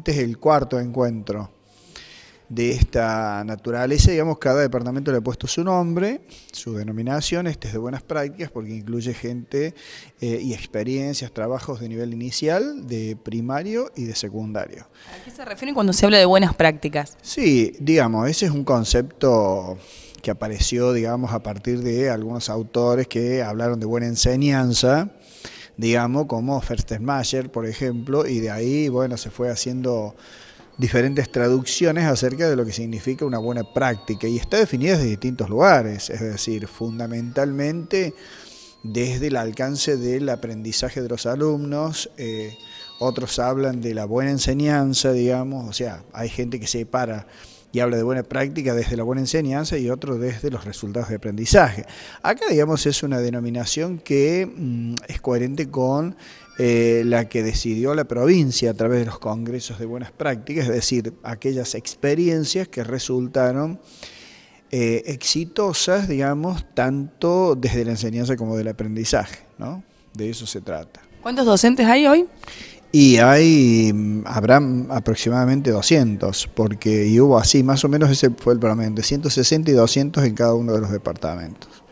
Este es el cuarto encuentro de esta naturaleza. Digamos, cada departamento le ha puesto su nombre, su denominación. Este es de buenas prácticas porque incluye gente eh, y experiencias, trabajos de nivel inicial, de primario y de secundario. ¿A qué se refieren cuando se habla de buenas prácticas? Sí, digamos, ese es un concepto que apareció, digamos, a partir de algunos autores que hablaron de buena enseñanza digamos, como Mayer, por ejemplo, y de ahí, bueno, se fue haciendo diferentes traducciones acerca de lo que significa una buena práctica y está definida desde distintos lugares, es decir, fundamentalmente desde el alcance del aprendizaje de los alumnos, eh, otros hablan de la buena enseñanza, digamos, o sea, hay gente que separa y habla de buena práctica desde la buena enseñanza y otro desde los resultados de aprendizaje. Acá, digamos, es una denominación que mm, es coherente con eh, la que decidió la provincia a través de los congresos de buenas prácticas, es decir, aquellas experiencias que resultaron eh, exitosas, digamos, tanto desde la enseñanza como del aprendizaje, ¿no? De eso se trata. ¿Cuántos docentes hay hoy? Y hay, mm, habrá mm, aproximadamente 200, porque hubo así, más o menos ese fue el promedio, 160 y 200 en cada uno de los departamentos.